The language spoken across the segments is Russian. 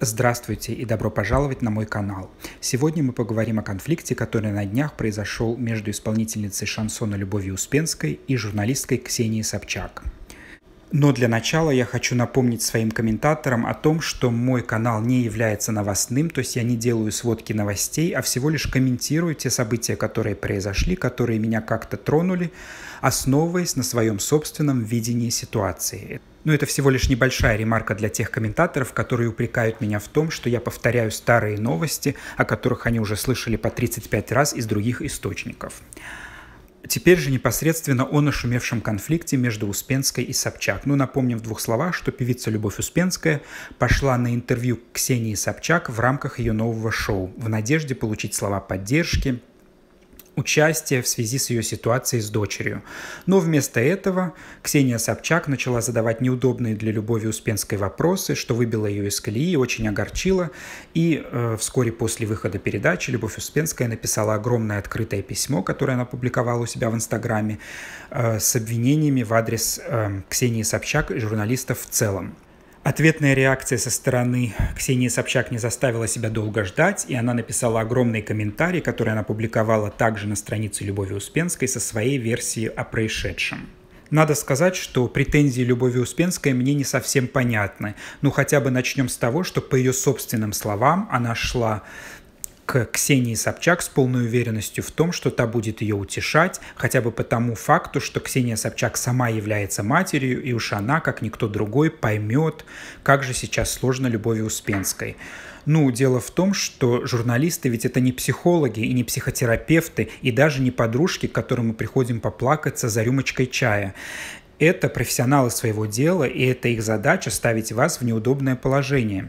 Здравствуйте и добро пожаловать на мой канал. Сегодня мы поговорим о конфликте, который на днях произошел между исполнительницей шансона Любовью Успенской и журналисткой Ксенией Собчак. Но для начала я хочу напомнить своим комментаторам о том, что мой канал не является новостным, то есть я не делаю сводки новостей, а всего лишь комментирую те события, которые произошли, которые меня как-то тронули, основываясь на своем собственном видении ситуации. Но это всего лишь небольшая ремарка для тех комментаторов, которые упрекают меня в том, что я повторяю старые новости, о которых они уже слышали по 35 раз из других источников. Теперь же непосредственно о нашумевшем конфликте между Успенской и Собчак. Ну, напомним в двух словах, что певица Любовь Успенская пошла на интервью к Ксении Собчак в рамках ее нового шоу в надежде получить слова поддержки, участия в связи с ее ситуацией с дочерью. Но вместо этого Ксения Собчак начала задавать неудобные для Любови Успенской вопросы, что выбило ее из колеи, очень огорчило. И э, вскоре после выхода передачи Любовь Успенская написала огромное открытое письмо, которое она опубликовала у себя в Инстаграме, э, с обвинениями в адрес э, Ксении Собчак и журналистов в целом. Ответная реакция со стороны Ксении Собчак не заставила себя долго ждать, и она написала огромный комментарий, который она публиковала также на странице Любови Успенской со своей версией о происшедшем. Надо сказать, что претензии Любови Успенской мне не совсем понятны. Ну хотя бы начнем с того, что по ее собственным словам она шла к Ксении Собчак с полной уверенностью в том, что та будет ее утешать, хотя бы по тому факту, что Ксения Собчак сама является матерью, и уж она, как никто другой, поймет, как же сейчас сложно Любови Успенской. Ну, дело в том, что журналисты ведь это не психологи и не психотерапевты, и даже не подружки, к которым мы приходим поплакаться за рюмочкой чая. Это профессионалы своего дела, и это их задача ставить вас в неудобное положение.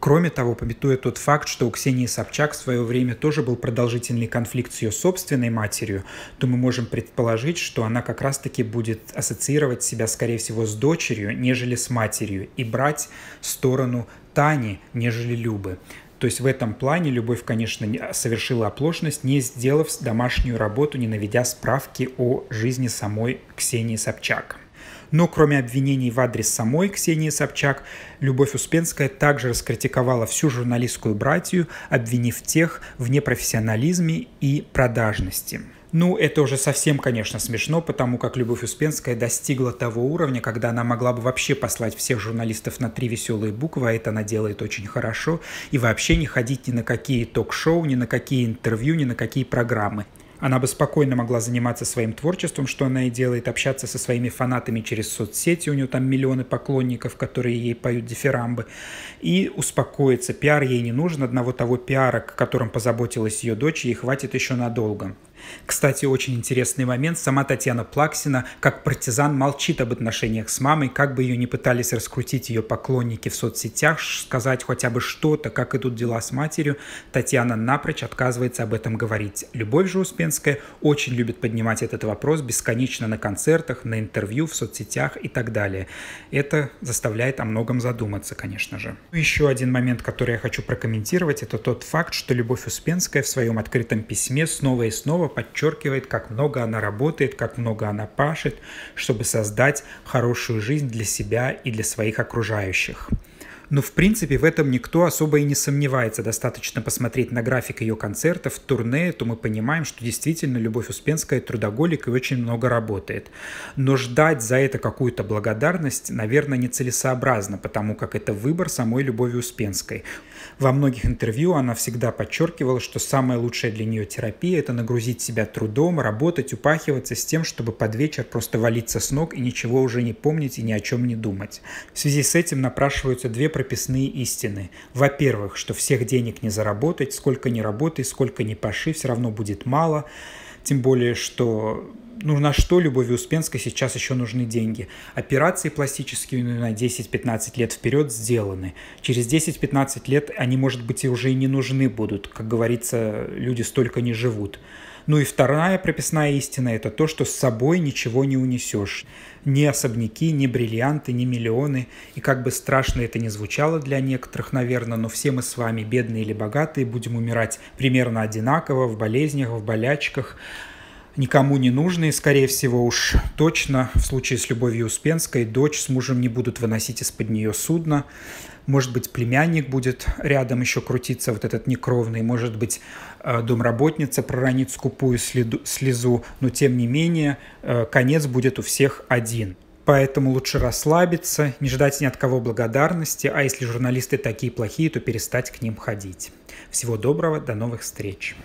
Кроме того, пометуя тот факт, что у Ксении Собчак в свое время тоже был продолжительный конфликт с ее собственной матерью, то мы можем предположить, что она как раз-таки будет ассоциировать себя, скорее всего, с дочерью, нежели с матерью, и брать сторону Тани, нежели Любы. То есть в этом плане любовь, конечно, а, совершила оплошность, не сделав домашнюю работу, не наведя справки о жизни самой Ксении Собчак. Но кроме обвинений в адрес самой Ксении Собчак, Любовь Успенская также раскритиковала всю журналистскую братью, обвинив тех в непрофессионализме и продажности. Ну, это уже совсем, конечно, смешно, потому как Любовь Успенская достигла того уровня, когда она могла бы вообще послать всех журналистов на три веселые буквы, а это она делает очень хорошо, и вообще не ходить ни на какие ток-шоу, ни на какие интервью, ни на какие программы. Она бы спокойно могла заниматься своим творчеством, что она и делает, общаться со своими фанатами через соцсети, у нее там миллионы поклонников, которые ей поют дифирамбы, и успокоиться. Пиар ей не нужен, одного того пиара, к которым позаботилась ее дочь, ей хватит еще надолго. Кстати, очень интересный момент. Сама Татьяна Плаксина, как партизан, молчит об отношениях с мамой, как бы ее не пытались раскрутить ее поклонники в соцсетях, сказать хотя бы что-то, как идут дела с матерью. Татьяна напрочь отказывается об этом говорить. Любовь же Успенская Зеленская очень любит поднимать этот вопрос бесконечно на концертах, на интервью, в соцсетях и так далее. Это заставляет о многом задуматься, конечно же. Еще один момент, который я хочу прокомментировать, это тот факт, что Любовь Успенская в своем открытом письме снова и снова подчеркивает, как много она работает, как много она пашет, чтобы создать хорошую жизнь для себя и для своих окружающих. Но в принципе в этом никто особо и не сомневается. Достаточно посмотреть на график ее концертов, турне, то мы понимаем, что действительно Любовь Успенская трудоголик и очень много работает. Но ждать за это какую-то благодарность, наверное, нецелесообразно, потому как это выбор самой Любови Успенской. Во многих интервью она всегда подчеркивала, что самая лучшая для нее терапия – это нагрузить себя трудом, работать, упахиваться с тем, чтобы под вечер просто валиться с ног и ничего уже не помнить и ни о чем не думать. В связи с этим напрашиваются две прописные истины. Во-первых, что всех денег не заработать, сколько не работай, сколько не паши, все равно будет мало. Тем более, что ну на что Любови Успенской сейчас еще нужны деньги. Операции пластические на 10-15 лет вперед сделаны. Через 10-15 лет они, может быть, и уже и не нужны будут. Как говорится, люди столько не живут. Ну и вторая прописная истина – это то, что с собой ничего не унесешь. Ни особняки, ни бриллианты, ни миллионы. И как бы страшно это ни звучало для некоторых, наверное, но все мы с вами, бедные или богатые, будем умирать примерно одинаково в болезнях, в болячках, никому не нужные, скорее всего уж точно, в случае с Любовью Успенской, дочь с мужем не будут выносить из-под нее судно, может быть, племянник будет рядом еще крутиться, вот этот некровный, может быть, э, домработница проронит скупую слезу, но тем не менее э, конец будет у всех один. Поэтому лучше расслабиться, не ждать ни от кого благодарности, а если журналисты такие плохие, то перестать к ним ходить. Всего доброго, до новых встреч.